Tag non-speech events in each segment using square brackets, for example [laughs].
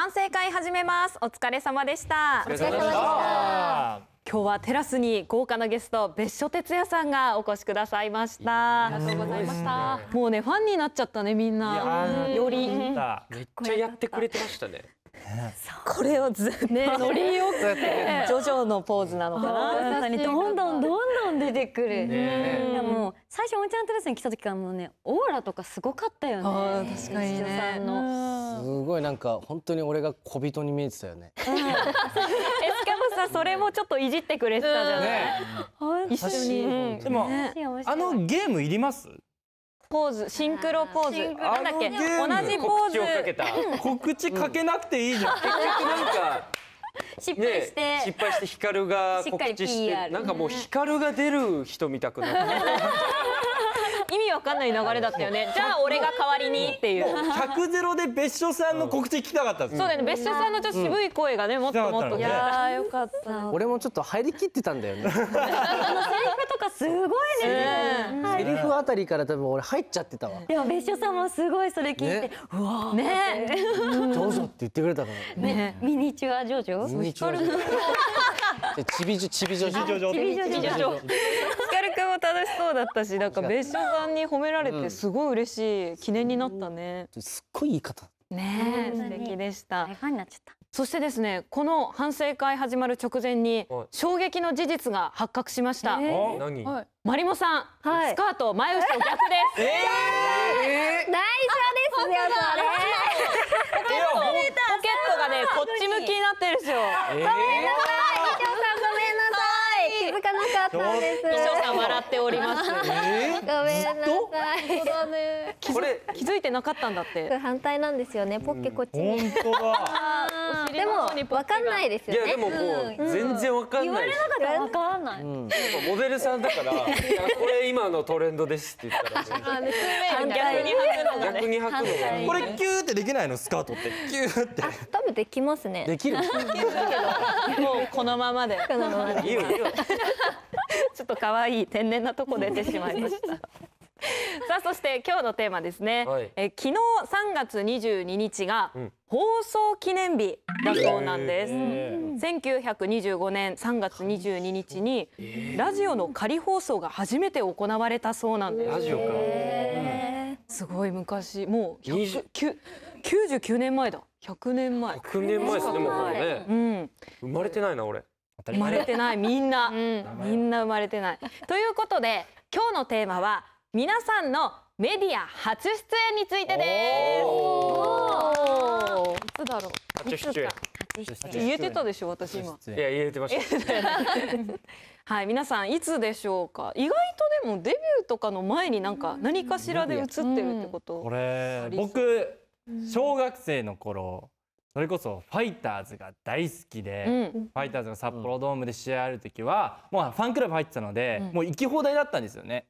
反省会始めますお疲れ様でしたお疲れ様でした今日はテラスに豪華なゲスト別所哲也さんがお越しくださいましたありがとうございました、もうねファンになっちゃったねみんなよりめっちゃやってくれてましたねこれをずっと乗りよくてジョジョのポーズなのかなにどんどんどんどん出てくる、でも最初オンチャントレスに来た時からもうねオーラとかすごかったよね確かにねすごいなんか本当に俺が小人に見えてたよね、えしかもさそれもちょっといじってくれてたじゃない、一緒に、でもあのゲームいりますポーズシンクロポーズなんだっけ同じポーズ告知かけなくていいじゃん、[laughs] 結局なんか失敗して、ね、失敗して光が告知して、なんかもう光が出る人みたくなって。[laughs] 意味わかんない流れだったよねじゃあ俺が代わりにっていう百ゼロで別所さんの告知聞きたかったです、そうだね別所さんのちょっと渋い声がね、もっともっといやよかった俺もちょっと入りきってたんだよねあのセリフとかすごいね、セリフあたりから多分俺入っちゃってたわでも別所さんもすごいそれ聞いて、ね、うわねジョジって言ってくれたからね、ミニチュアジョジョミニチュアジョジョちびじょちびジョちびジョジョジョ君も楽しそうだったしなんか別所さんに褒められてすごい嬉しい、記念になったねすっごいいい方ね素敵でしたそしてですねこの反省会始まる直前に衝撃の事実が発覚しました、えー、マリモさん、はい、スカート前後ろ逆です、えー、内緒ですねあれポケットがねこっち向きになってるんですよ、えーごめんなさい。気づかなかったんです。歌っております。ごめんなさい。だね。これ気づいてなかったんだって。反対なんですよね。ポッケこっちに。本当だ。でもわかんないですよね。いやでもこう全然わかんない。言われなかったわかんない。モデルさんだからこれ今のトレンドですって言ったら。逆に履くのが。これキューってできないのスカートってキューって。多分できますね。できる。[laughs] もうこのままでこのままで。いいよいいよ。[laughs] ちょっと可愛い天然なとこ出てしまいました。[laughs] さあそして今日のテーマですね、はい、え昨日3月22日が放送記念日だそうなんです、うん、1925年3月22日にラジオの仮放送が初めて行われたそうなんですラジオか、すごい昔もう99年前だ100年前100年前ですねもうね、うん、生まれてないな俺生まれてないみんな、うん、みんな生まれてない。ということで今日のテーマは皆さんのメディア初出演についてですいつだろう初出演言えてたでしょ私今いや言えてました [laughs] はい皆さんいつでしょうか意外とでもデビューとかの前になんか何かしらで映ってるってこと、うん、これ僕小学生の頃それこそファイターズが大好きで、うん、ファイターズが札幌ドームで試合ある時は、もうファンクラブ入ってたので、もう行き放題だったんですよね。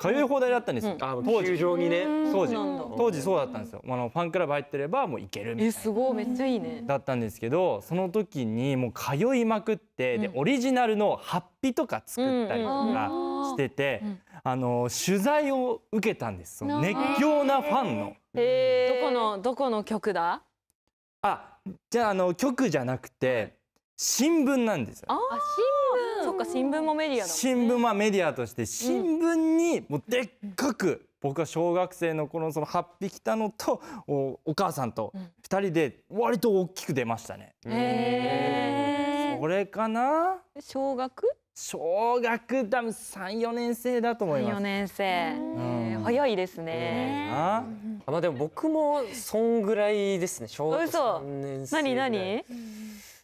通い放題だったんですよ、うん、当時球にね当時当時そうだったんですよあのファンクラブ入ってればもう行けるみたいなえすごいめっちゃいいねだったんですけどその時にもう通いまくって、うん、でオリジナルのハッピとか作ったりとかしてて、うん、あの取材を受けたんです熱狂なファンのどこのどこの曲だあじゃああの局じゃなくて新聞なんですよ。あ新聞そっか新聞もメディアだもんね新聞はメディアとして新聞にもうでっかく僕は小学生の頃のその8匹たのとおお母さんと二人で割と大きく出ましたね。へえそれかな小学小学多分三四年生だと思いま4四年生、うん早いですね。あ、まあでも僕もそんぐらいですね。小学3年生ぐらい。何何？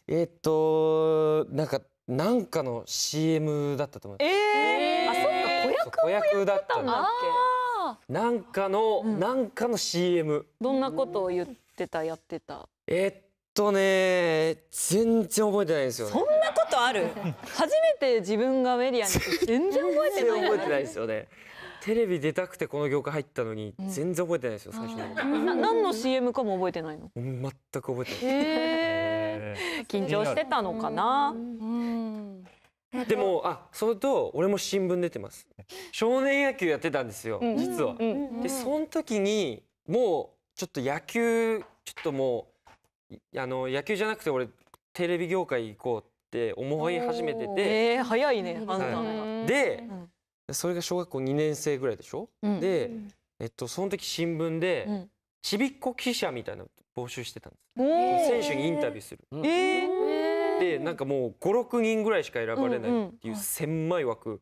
えっとなんかなんかの CM だったと思います。ええー。あそっか子役子役だったんだっけ。なんかの、うん、なんかの CM。どんなことを言ってたやってた。えっとね全然覚えてないですよ、ね、そんなことある初めて自分がメディアに全然覚えてない、全然覚えてないですよねテレビ出たくてこの業界入ったのに全然覚えてないですよ、最初の何の CM かも覚えてないの全く覚えてないへえ緊張してたのかな、でもあそれと俺も新聞出てます少年野球やってたんですよ、実は、でその時にもうちょっと野球ちょっともうあの野球じゃなくて俺テレビ業界行こうって思い始めてて、えー、早いね判断が、で、それが小学校2年生ぐらいでしょ、うん、で、えっと、その時新聞で、うん、ちびっこ記者みたいなの募集してたんです、選手にインタビューする、でなんかもう56人ぐらいしか選ばれないっていう狭い枠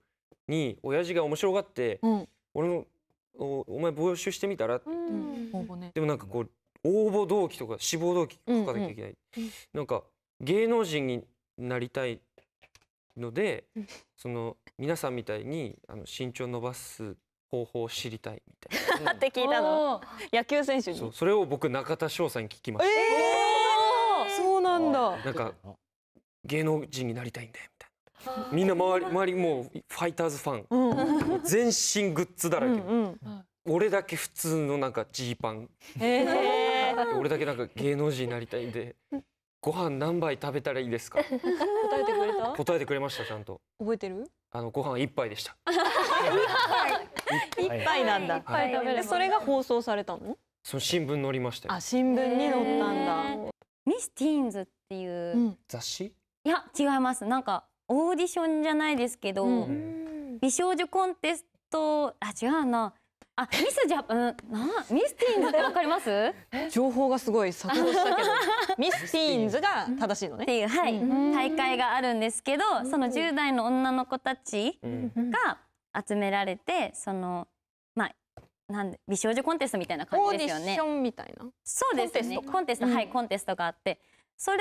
に親父が面白がって、うん、俺のおお前募集してみたらって、でもなんかこう応募動機とか志望動機書かなきゃいけない、うんうん、なんか芸能人になりたいので、その皆さんみたいにあの身長伸ばす方法を知りたいみたいな。[laughs] って聞いたの。野球選手に。それを僕中田翔さんに聞きました。えー、そうなんだ。なんか芸能人になりたいんだよみたいな。みんな周り周りもうファイターズファン、全身グッズだらけ。俺だけ普通のなんかジーパン。えー、俺だけなんか芸能人になりたいんでご飯何杯食べたらいいですか。答えてくれた。答えてくれました、ちゃんと。覚えてる。あのご飯一杯でした。[laughs] 一杯なんだ。それが放送されたの。その新聞載りましたあ、新聞に載ったんだ。ミスティーンズっていう。雑誌。いや、違います。なんかオーディションじゃないですけど。美少女コンテスト、あ、違うな。あ、ミスジャパン、ミスティーンズってわかります？[laughs] 情報がすごい錯綜したけど、[laughs] ミスティーンズが正しいのね。っていうはい、大会があるんですけど、その十代の女の子たちが集められて、そのまあなんで美少女コンテストみたいな感じですよね。オーディションみたいな。そうですね。コンテスト、はい、コンテストがあって、それ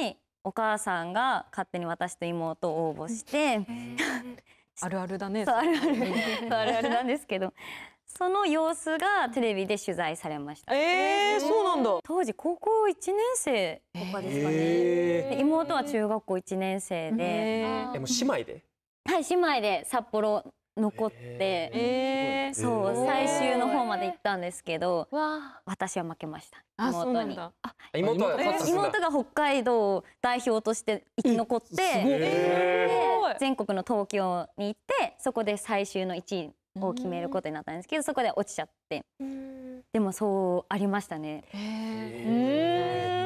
にお母さんが勝手に私と妹を応募して。[laughs] あるあるだね。あるある。あるあるなんですけど。その様子がテレビで取材されました。えー、そうなんだ。当時高校一年生とかですかね。えー、妹は中学校一年生で。えー、もう姉妹ではい、姉妹で札幌残って、えー、そう、えー、最終の方まで行ったんですけど、えー、私は負けました妹に妹が北海道代表として生き残って、全国の東京に行ってそこで最終の1位を決めることになったんですけどそこで落ちちゃってでもそうありましたね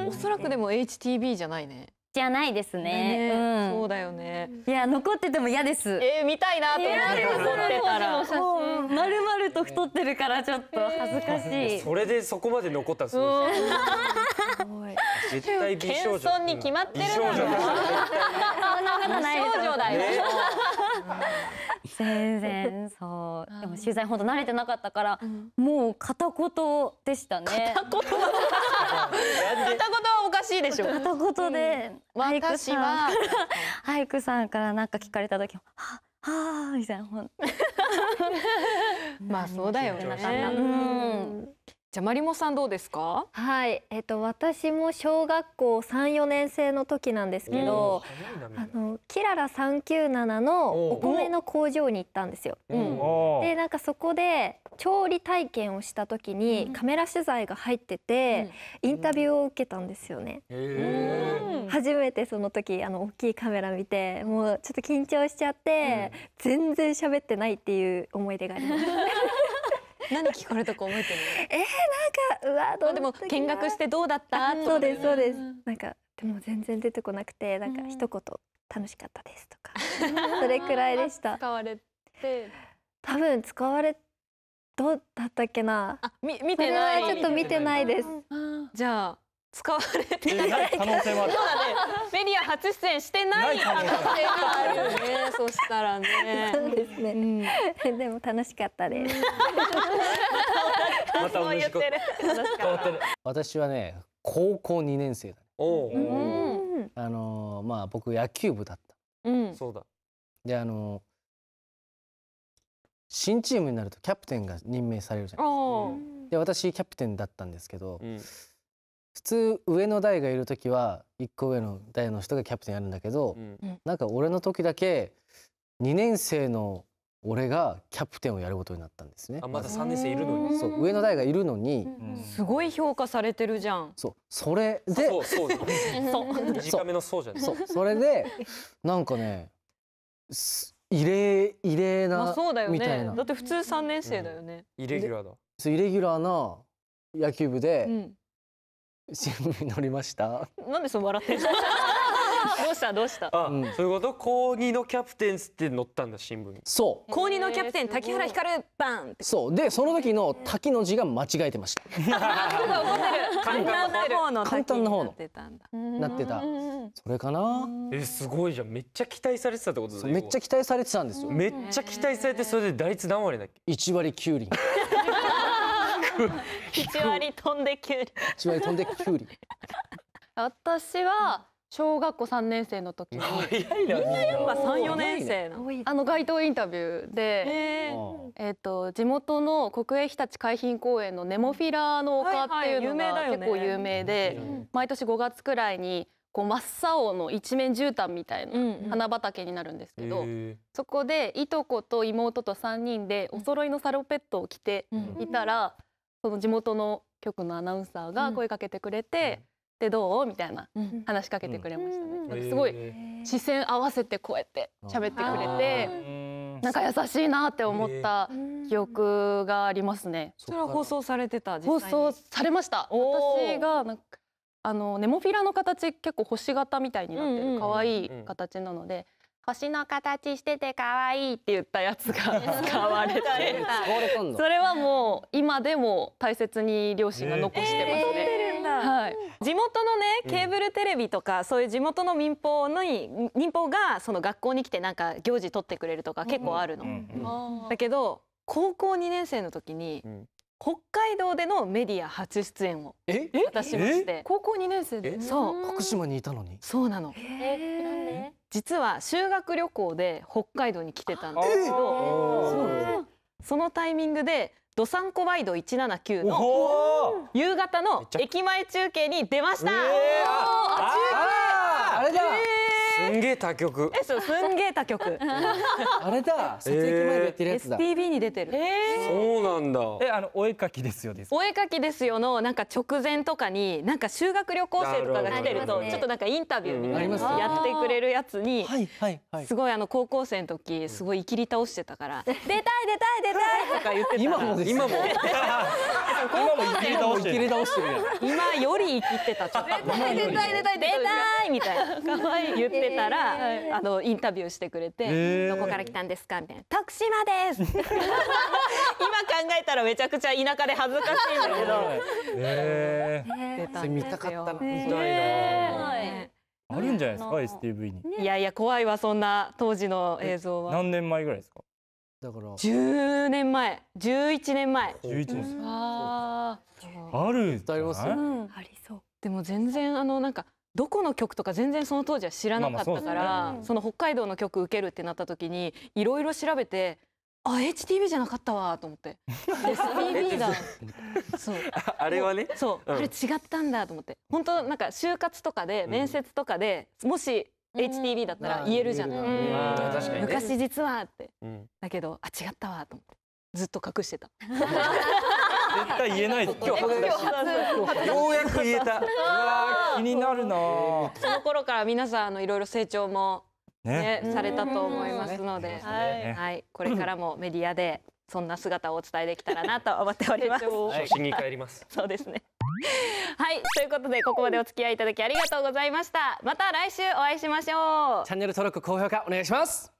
おそらくでも HTB じゃないねじゃないですね、ね、そうだよねいや残ってても嫌ですえー、見たいなと思って残ってたらまるまると太ってるからちょっと恥ずかしいそれでそこまで残ったすごい絶対美少女謙遜に決まってるそんなことない美少女だよ、ね、全然そうでも取材ほど慣れてなかったから、うん、もう片言でしたね片言片言はおかしいでしょ片言で、うん、俳句さんは俳句さんからなんか聞かれた時はあはあみたいなまあそうだよね。なかじゃマリモさんどうですか？はい、えっ、と私も小学校三四年生の時なんですけど、あのキララ三九七のお米の工場に行ったんですよ。うん、でなんかそこで調理体験をした時にカメラ取材が入ってて、うん、インタビューを受けたんですよね。うん、初めてその時あの大きいカメラ見て、もうちょっと緊張しちゃって、全然喋ってないっていう思い出があります。[laughs] 何聞かれたか覚えてるえー、なんかうわどうでも見学してどうだった、ね、そうですそうですなんかでも全然出てこなくてなんか一言、楽しかったですとかそれくらいでした。使われて多分使われどうだったっけな。あみ見てない。ちょっと見てないです。じゃあ使われていない可能性もある。メディア初出演してない可能性があるよね。そしたらね。そうですね。うん、でも楽しかったです。また同じこと。私はね、高校2年生だ、ね。おお。あのー、まあ僕野球部だった。うん。そうだ。であのー、新チームになるとキャプテンが任命されるじゃないですか。で私キャプテンだったんですけど。うん普通上の代がいる時は一個上の代の人がキャプテンやるんだけど、うん、なんか俺の時だけ2年生の俺がキャプテンをやることになったんですね。あまだ3年生いるのにそう上の代がいるのに、うん、すごい評価されてるじゃん。そうそれでそうそう短め [laughs] のそうじゃそうそれでなんかね異例異例な、まあ、そうだよね、だって普通3年生だよね。うん、イレギュラーだ。そうイレギュラーな野球部で、うん、新 [laughs] 聞に載りました。なんでそう笑ってる。[laughs] どうしたどうした。あ、うん、そういうこと。高二のキャプテンスって載ったんだ新聞に。そう。高二のキャプテン滝原光るバン。そうでその時の滝の字が間違えてました。[laughs] 簡単な方の簡単な方のなってた。それかな。えすごいじゃん。めっちゃ期待されてたってことめっちゃ期待されてたんですよ。めっちゃ期待されてそれで打率何割だっけ？一割九厘。1割飛んできゅうり。割飛んで私は小学校3年生の時にみんなやっぱ34年生の、ね、あの街頭インタビューで、えーと、地元の国営ひたち海浜公園のネモフィラの丘っていうのが結構有名で、毎年5月くらいにこう真っ青の一面絨毯みたいな花畑になるんですけど、うんうん、そこでいとこと妹と3人でお揃いのサロペットを着ていたら。うんその地元の局のアナウンサーが声かけてくれて、でどうみたいな話しかけてくれましたね、なんかすごい視線合わせてこうやって喋ってくれてなんか優しいなって思った記憶がありますね、それは放送されてた放送されました私がなんかあのネモフィラの形結構星型みたいになってる可愛い形なので、星の形してて可愛いって言ったやつが [laughs] 使われてそれはもう今でも大切に両親が残してますね。えー、はい、地元のねケーブルテレビとか、そういう地元の民放の民放がその学校に来てなんか行事取ってくれるとか結構あるの。うんうん、だけど高校2年生の時に北海道でのメディア初出演を果たしまして高校2年生でそう福島にいたのにそうなの実は修学旅行で北海道に来てたんですけどそのタイミングでどさんこワイド179の夕方の駅前中継に出ましたあれだすんげえ他曲。え、そう、すんげえ他局。[laughs] あれだ、撮影前でやってるやつだ。STV に出てる。そうなんだ。え、あのお絵かきですよお絵かきですよのなんか直前とかになんか修学旅行生とかが来てるとちょっとなんかインタビューみたいなやってくれるやつに、すごいあの高校生の時すごいいきり倒してたから、[laughs] 出たい出たい出たいとか言ってた。今も今も。[laughs] 今もきり倒してる今より生きてたちょっ出たい出たい出たいみたいな可愛い言ってたらあのインタビューしてくれてどこから来たんですかみたいな徳島です今考えたらめちゃくちゃ田舎で恥ずかしいんだけどそれ見たかったな見たいなあるんじゃないですか STV にいやいや怖いわそんな当時の映像は何年前ぐらいですかだから10年前11年前11年あるありますよ、うん、ありそうでも全然あのなんかどこの曲とか全然その当時は知らなかったから、まあまあそね、その北海道の曲受けるってなった時にいろいろ調べてあ HTV じゃなかったわと思って STV [laughs] だそうあれはねそう、うん、あれ違ったんだと思って本当なんか就活とかで面接とかで、うん、もし HTV だったら言えるじゃない、ん、昔実はって、うん、だけどあ違ったわと思ってずっと隠してた絶対言えない今日ようやく言えた気になるなその頃から皆さんあのいろいろ成長もね、ねされたと思いますので、はいはい、これからもメディアでそんな姿をお伝えできたらなと思っております。初心に帰ります。そうですね。はいということでここまでお付き合いいただきありがとうございましたまた来週お会いしましょうチャンネル登録高評価お願いします